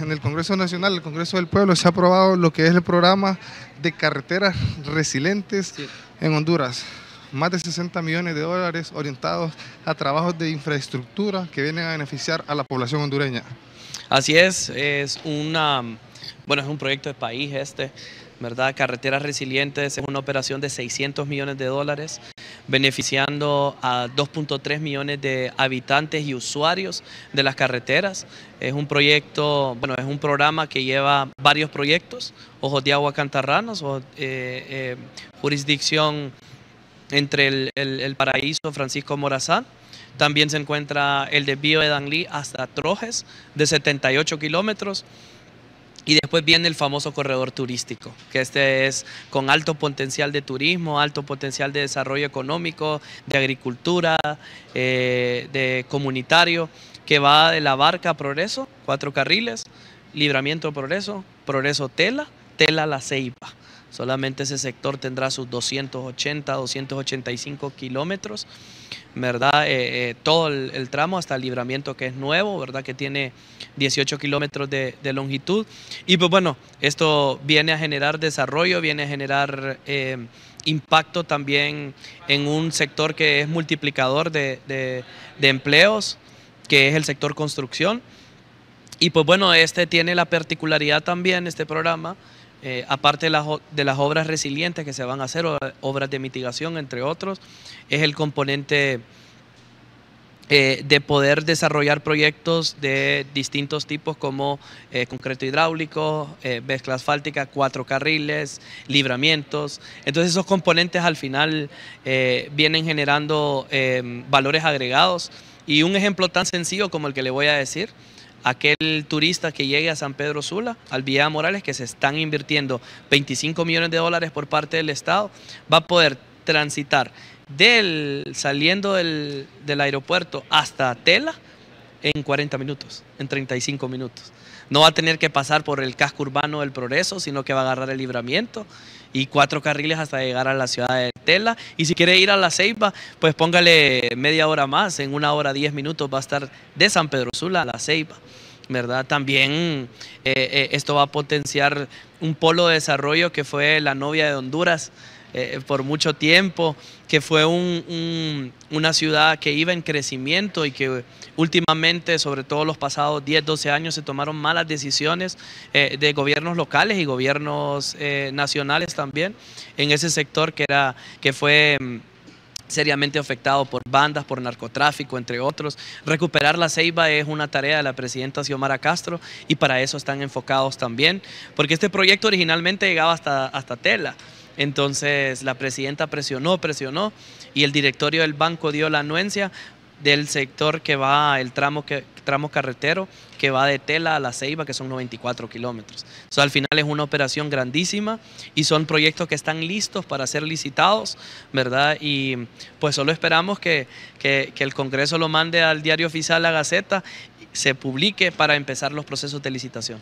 En el Congreso Nacional, el Congreso del Pueblo, se ha aprobado lo que es el programa de carreteras resilientes en Honduras. Más de 60 millones de dólares orientados a trabajos de infraestructura que vienen a beneficiar a la población hondureña. Así es, es una, bueno, es un proyecto de país este, ¿verdad? Carreteras resilientes es una operación de 600 millones de dólares beneficiando a 2.3 millones de habitantes y usuarios de las carreteras. Es un proyecto, bueno, es un programa que lleva varios proyectos, Ojos de Agua Cantarranos, eh, eh, jurisdicción entre el, el, Paraíso Francisco Morazán. También se encuentra el desvío de Danlí hasta Trojes, de 78 kilómetros. Y después viene el famoso corredor turístico, que este es con alto potencial de turismo, alto potencial de desarrollo económico, de agricultura, eh, de comunitario, que va de la barca a Progreso, cuatro carriles, Libramiento Progreso, Progreso Tela, Tela La Ceiba. Solamente ese sector tendrá sus 280, 285 kilómetros, ¿verdad? Eh, eh, todo el, tramo hasta el libramiento que es nuevo, ¿verdad? Que tiene 18 kilómetros de, longitud. Y pues bueno, esto viene a generar desarrollo, viene a generar eh, impacto también en un sector que es multiplicador de, de empleos, que es el sector construcción. Y pues bueno, este tiene la particularidad también, este programa, eh, aparte de las, obras resilientes que se van a hacer, obras de mitigación, entre otros, es el componente eh, de poder desarrollar proyectos de distintos tipos como eh, concreto hidráulico, mezcla asfáltica, cuatro carriles, libramientos. Entonces esos componentes al final vienen generando valores agregados y un ejemplo tan sencillo como el que le voy a decir aquel turista que llegue a San Pedro Sula, al Vía Morales, que se están invirtiendo 25 millones de dólares por parte del Estado, va a poder transitar del, saliendo del, del aeropuerto hasta Tela en 40 minutos, en 35 minutos. No va a tener que pasar por el casco urbano del Progreso, sino que va a agarrar el libramiento y cuatro carriles hasta llegar a la ciudad de Tela. Y si quiere ir a la Ceiba, pues póngale media hora más, en una hora, 10 minutos va a estar de San Pedro Sula a la Ceiba. ¿verdad? También eh, eh, esto va a potenciar un polo de desarrollo que fue la novia de Honduras, eh, por mucho tiempo, que fue una ciudad que iba en crecimiento y que últimamente, sobre todo los pasados 10, 12 años, se tomaron malas decisiones eh, de gobiernos locales y gobiernos eh, nacionales también en ese sector que, era, que fue mm, seriamente afectado por bandas, por narcotráfico, entre otros. Recuperar la ceiba es una tarea de la presidenta Xiomara Castro y para eso están enfocados también, porque este proyecto originalmente llegaba hasta, hasta Tela. Entonces la presidenta presionó, presionó y el directorio del banco dio la anuencia del sector que va, el tramo, que, tramo carretero que va de Tela a La Ceiba, que son 94 kilómetros. eso al final es una operación grandísima y son proyectos que están listos para ser licitados, ¿verdad? Y pues solo esperamos que, que el Congreso lo mande al diario oficial, la Gaceta, se publique para empezar los procesos de licitación.